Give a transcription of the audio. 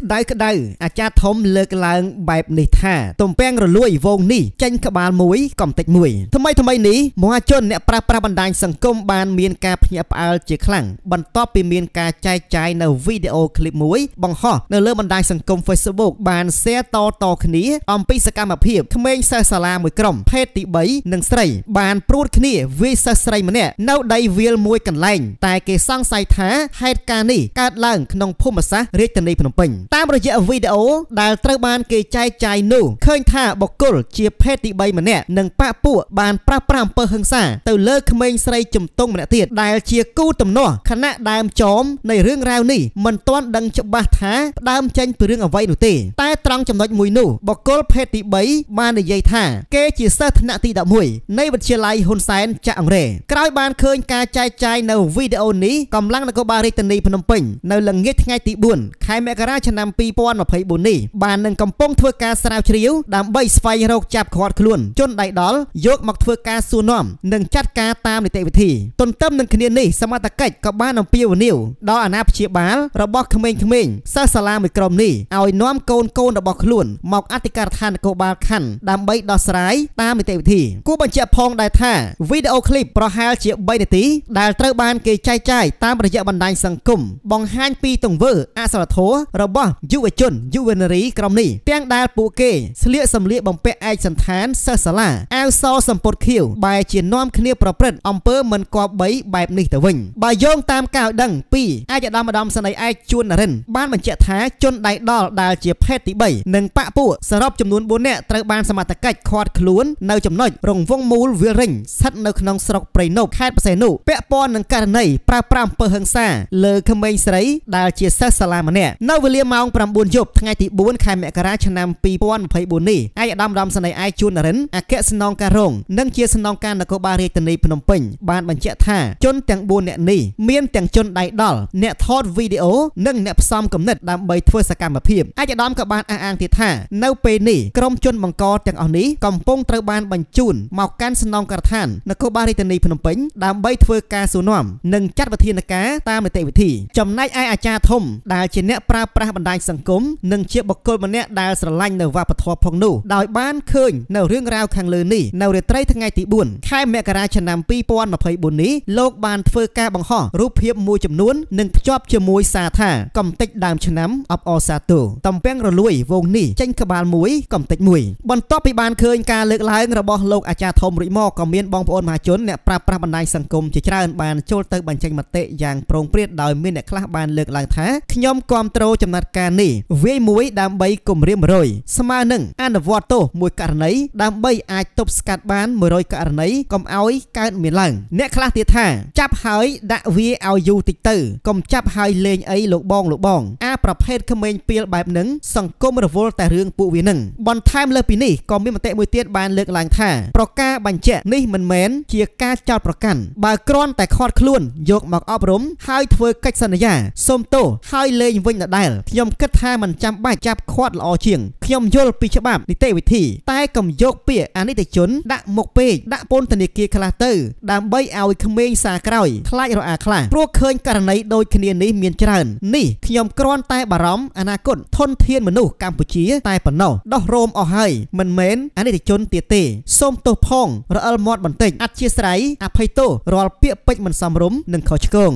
ក្តៅក្តៅអាចារ្យធំលើកឡើង បែបនេះថាទំពាំងរលួយវងនេះចេញក្បាលមួយកំតិចមួយ ថ្មីថ្មីនេះមហាជនអ្នកប្រាស់ប្រាស់បណ្ដាញសង្គមបាន មានការភ្ញាក់ផ្អើលជាខ្លាំងបន្ទាប់ពីមានការចែកចាយនៅវីដេអូឃ្លីបមួយបង្ហោះនៅលើបណ្ដាញសង្គម Facebook បាន share តតគ្នាអំពីសកម្មភាពក្មេងសិស្សសាលាមួយក្រុម ភេទទី3និងស្រី បានព្រួតគ្នាវាយសិស្សស្រីម្នាក់នៅដីវាលមួយកន្លែង តែគេសង្ស័យថាហេតុការណ៍នេះកើតឡើងក្នុងភូមិសាស្ត្ររាជធានីភ្នំពេញតាមរយៈវីដេអូដែលត្រូវបានគេចែកចាយនោះឃើញថាបុគ្គលជាភេទទី3ម្នាក់និងប៉ាពួកបានប្រាស់ប្រាំអំពើហិង្សា ទៅលើក្មេងស្រីជំទង់ម្នាក់ទៀតដែលជាគូទំនាស់ខណៈដើមចោមនៃរឿងរ៉ាវនេះមិនទាន់ដឹងច្បាស់ថាផ្ដើមចេញពីរឿងអ្វីនោះទេតែត្រង់ចំណុចមួយនោះបុគ្គលភេទទី3បាននិយាយថាគេជាសិស្សថ្នាក់ទី11នៃវិទ្យាល័យហ៊ុនសែនចាក់អង្រែក្រោយបានឃើញការចែកចាយនៅវីដេអូនេះកម្លាំងនគរបាលរាជធានីភ្នំពេញនៅល្ងាចថ្ងៃទី4ខែមករាឆ្នាំឆ្នាំ2024នេះបាននឹងកំពុងធ្វើការស្រាវជ្រាវដើម្បីស្វែងរកចាប់ឃាត់ខ្លួន ជនដៃដល់យកមកធ្វើការសួរនាំនិងចាត់ការតាមនីតិវិធីទន្ទឹមនឹងគ្នានេះសមត្ថកិច្ចក៏បានអំពាវនាវដល់អាណាព្យាបាលរបស់ក្មេងៗសិស្សសាលាមួយក្រុមនេះឲ្យនាំកូនកូនរបស់ខ្លួន មកអធិការដ្ឋាននគរបាលខណ្ឌដើម្បីដោះស្រាយតាមនីតិវិធី គួរបញ្ជាក់ផងដែរថាវីដេអូឃ្លីបប្រហែលជា3នាទីដែលត្រូវ បាន គេចែកចាយតាមរយៈបណ្ដាញសង្គមបង្ហាញពីទង្វើអសិលធម៌របស់ស់យុវជនយុវនារីក្រុមនេះទាំងដែលពួកគេ ស្លៀកសម្លៀកបំពាក់ឯកសណ្ឋានសិស្សសាលាអាវសសម្ពត់ខៀវបែ ជានាំគ្នាប្រព្រឹត្តអំពើមិនគប្បីបែបនេះទៅវិញបើយោងតាមការដឹង ពីឯកឧត្តមឧត្តមសេនីយ៍ឯកជួននរិន បានបញ្ជាក់ថាជនដៃដល់ដែលជាភេទទី3និងបពពួកសរុបចំនួន4នាក់ត្រូវបានសមត្ថកិច្ចឃាត់ខ្លួននៅចំណុចរង្វង់មូលវាលរិញស្ថិតនៅក្នុងស្រុកព្រៃនប់ខេត្តបរសេនុពាក់ព័ន្ធនឹងករណីប្រើប្រាស់អំពើហិង្សាលើក្មេងស្រីដែលជាសិស្សសាលាម្នាក់នៅវេលាម៉ោងង9យប់ថ្ងៃទី4ខែមករាឆ្នាំ2024នេះឯកឧត្តមរំស្នៃឯកជួនរិនអគ្គស្នងការរងនិងជាស្នងការនគរបាលរាជធានីភ្នំពេញបានបញ្ជាក់ថាជនទាំង4នាក់នេះមានទាំងជនដៃដល់អ្នកថតវីដេអូនិងអ្នកផ្សំគំនិតដើម្បីធ្វើសកម្មភាពឯកឧត្តមក៏បានអះអាងទៀតថានៅពេលនេះក្រុមជនបង្កទាំងអស់នេះកំពុងត្រូវបាន បញ្ជូន មកកាន់ស្នងការដ្ឋាននគរបាលរាជធានីភ្នំពេញដើម្បីធ្វើការសួរនាំនិងចាត់វិធានការតាមនីតិវិធីចំណែកឯអាចារ្យធំដែលជាអ្នកប្រើប្រាស់បណ្ដាដាយសង្គមនិងជាបុគ្គលម្នាក់ដែលស្រឡាញ់នៅវប្បធម៌ផងនោះដោយបានឃើញនៅរឿងរ៉ាវខាងលើនេះនៅរាត្រីថ្ងៃទី4ខែមករាឆ្នាំ2024នេះលោកបានធ្វើការបង្ហោះរូបភាពមួយចំនួននិងភ្ជាប់ជាមួយសារថាកំតិចដើមឆ្នាំអបអសាទរតំពាំងរលួយវងនេះចេញក្បាលមួយកំតិចមួយបន្ទាប់ពីបានឃើញការលើកឡើងរបស់លោកអាចារ្យធំរុចមកក៏មានបងប្អូនមហាជនអ្នកប្រាស្រ័យបណ្ដាញសង្គមជាច្រើនបានចូលទៅបញ្ចេញមតិយ៉ាងប្រងព្រាតដោយមានអ្នកខ្លះបានលើកឡើងថាខ្ញុំគ្រប់គ្រងចំណាត់ការការនេះវាយមួយដើម្បីគម្រាមរយស្មើនឹងអនុវត្តទោសមួយករណីដើម្បីអាចទប់ស្កាត់បាន100ករណីកុំឲ្យកើតមានឡើងអ្នកខ្លះទៀតថា ចាប់ហើយដាក់វាឲ្យយូរតិចទៅកុំចាប់ហើយលេងអីលោកបងលោកបងអាប្រភេទក្មេងពីលបែបហ្នឹងសង្គមរវល់តែរឿងពួកវានឹងបន្ថែមលើពីនេះក៏មានមតិមួយទៀតបានលើកឡើងថាប្រការបញ្ជាក់នេះមិនមែនជាការចោទប្រកាន់បើគ្រាន់តែខាត់ខ្លួន យកមកអប់រំហើយធ្វើកិច្ចសន្យាសូមទោសហើយលែងវិញដដែលខ្ញុំគិតថាមិនចាំបាច់ចាប់ខាត់ល្អជាងខ្ញុំយល់ពីច្បាប់នីតិវិធី តែកុំយកពាក្យអនិច្ចជនដាក់មុខពេកដាក់ពន្ធនាគារខ្លះទៅដើម្បីឲ្យក្មេងសាក្រោយខ្លាចរអាខ្លះព្រោះឃើញករណីដូចគ្នានេះមានច្រើននេះខ្ញុំគ្រាន់តែបារម្ភអនាគតធនធានមនុស្សកម្ពុជាតែប៉ុណ្ណោះដោះរោមអស់ហើយមិនមែនអនិច្ចជនទៀតទេសូមទោសផងរអិលមាត់បន្តិចអធិស្ស្រ័យអភ័យទោសរាល់ពាក្យពេចន៍មិនសមរម្យនិងខុសឆ្គង